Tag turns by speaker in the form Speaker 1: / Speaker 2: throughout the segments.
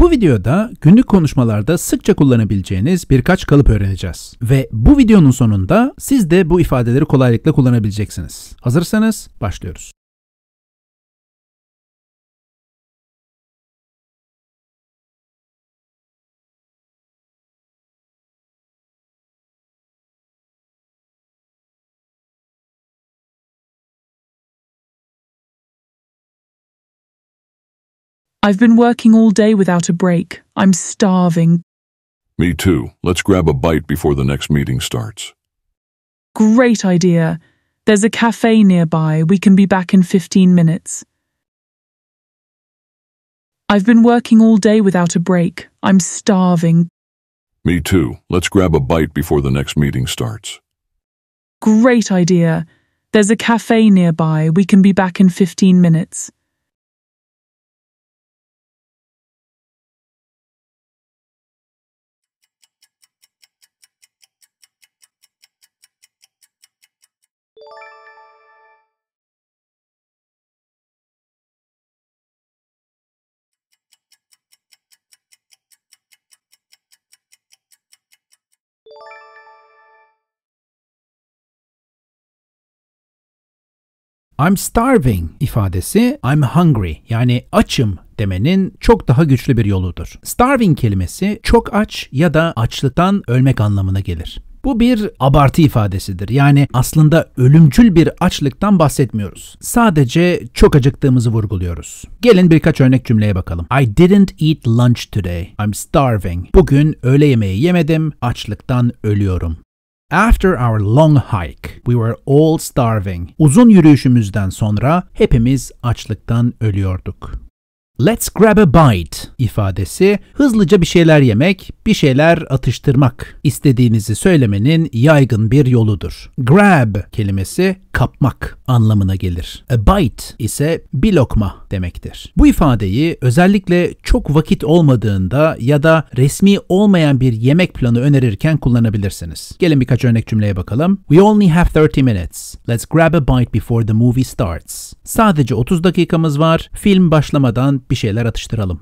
Speaker 1: Bu videoda günlük konuşmalarda sıkça kullanabileceğiniz birkaç kalıp öğreneceğiz. Ve bu videonun sonunda siz de bu ifadeleri kolaylıkla kullanabileceksiniz. Hazırsanız başlıyoruz.
Speaker 2: I've been working all day without a break. I'm starving. Me too. Let's grab a bite before the next meeting starts. Great idea. There's a cafe nearby. We can be back in 15 minutes. I've been working all day without a break. I'm starving. Me too. Let's grab a bite before the next meeting starts. Great idea. There's a cafe nearby. We can be back in 15 minutes.
Speaker 1: I'm starving ifadesi I'm hungry yani açım demenin çok daha güçlü bir yoludur. Starving kelimesi çok aç ya da açlıktan ölmek anlamına gelir. Bu bir abartı ifadesidir. Yani aslında ölümcül bir açlıktan bahsetmiyoruz. Sadece çok acıktığımızı vurguluyoruz. Gelin birkaç örnek cümleye bakalım. I didn't eat lunch today. I'm starving. Bugün öğle yemeği yemedim. Açlıktan ölüyorum. After our long hike, we were all starving. Uzun yürüyüşümüzden sonra hepimiz açlıktan ölüyorduk. Let's grab a bite ifadesi hızlıca bir şeyler yemek, bir şeyler atıştırmak istediğinizi söylemenin yaygın bir yoludur. Grab kelimesi kapmak anlamına gelir. A bite ise bir lokma demektir. Bu ifadeyi özellikle çok vakit olmadığında ya da resmi olmayan bir yemek planı önerirken kullanabilirsiniz. Gelin birkaç örnek cümleye bakalım. We only have 30 minutes. Let's grab a bite before the movie starts. Sadece 30 dakikamız var. Film başlamadan bir şeyler atıştıralım.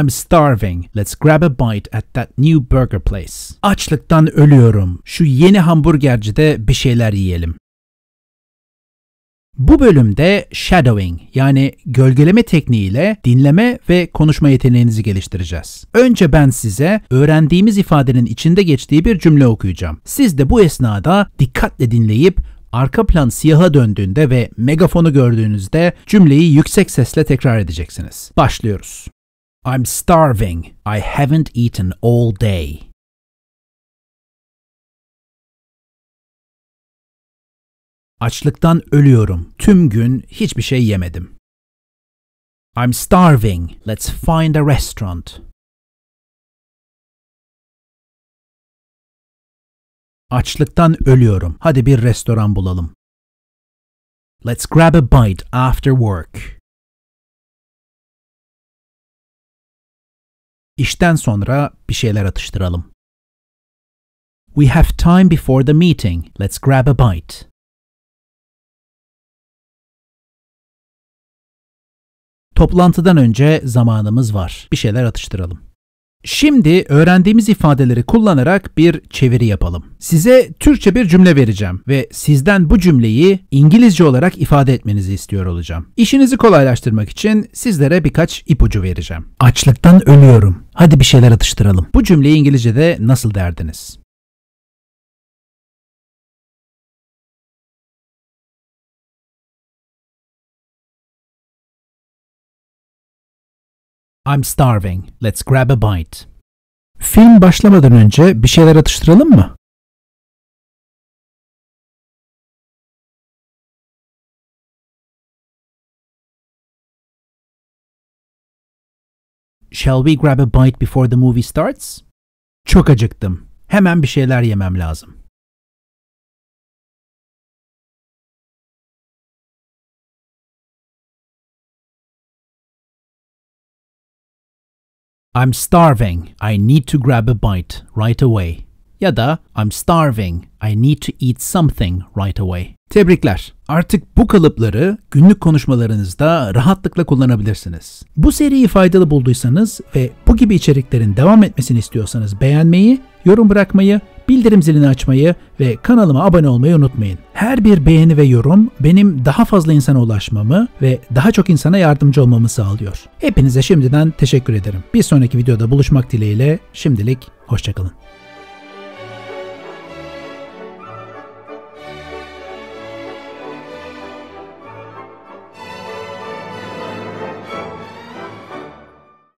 Speaker 1: I'm starving. Let's grab a bite at that new burger place. Açlıktan ölüyorum. Şu yeni hamburgercide bir şeyler yiyelim. Bu bölümde shadowing yani gölgeleme tekniğiyle dinleme ve konuşma yeteneğinizi geliştireceğiz. Önce ben size öğrendiğimiz ifadenin içinde geçtiği bir cümle okuyacağım. Siz de bu esnada dikkatle dinleyip Arka plan siyaha döndüğünde ve megafonu gördüğünüzde cümleyi yüksek sesle tekrar edeceksiniz. Başlıyoruz. I'm starving. I haven't eaten all day.
Speaker 2: Açlıktan ölüyorum. Tüm gün hiçbir şey yemedim. I'm starving. Let's find a restaurant. Açlıktan ölüyorum. Hadi bir restoran bulalım. Let's grab a bite after work. İşten sonra bir şeyler atıştıralım. We have time before the meeting. Let's grab a bite. Toplantıdan önce
Speaker 1: zamanımız var. Bir şeyler atıştıralım. Şimdi öğrendiğimiz ifadeleri kullanarak bir çeviri yapalım. Size Türkçe bir cümle vereceğim ve sizden bu cümleyi İngilizce olarak ifade etmenizi istiyor olacağım. İşinizi kolaylaştırmak için sizlere birkaç ipucu vereceğim. Açlıktan ölüyorum. Hadi bir şeyler atıştıralım. Bu cümleyi İngilizce'de nasıl
Speaker 2: derdiniz? I'm starving. Let's grab a bite. Film başlamadan önce bir şeyler atıştıralım mı? Shall we grab a bite before the movie starts? Çok acıktım. Hemen bir şeyler yemem lazım.
Speaker 1: I'm starving. I need to grab a bite right away. Ya da I'm starving. I need to eat something right away. Tebrikler. Artık bu kalıpları günlük konuşmalarınızda rahatlıkla kullanabilirsiniz. Bu seriyi faydalı bulduysanız ve bu gibi içeriklerin devam etmesini istiyorsanız beğenmeyi, yorum bırakmayı bildirim zilini açmayı ve kanalıma abone olmayı unutmayın. Her bir beğeni ve yorum benim daha fazla insana ulaşmamı ve daha çok insana yardımcı olmamı sağlıyor. Hepinize şimdiden teşekkür ederim. Bir sonraki videoda buluşmak dileğiyle şimdilik hoşçakalın.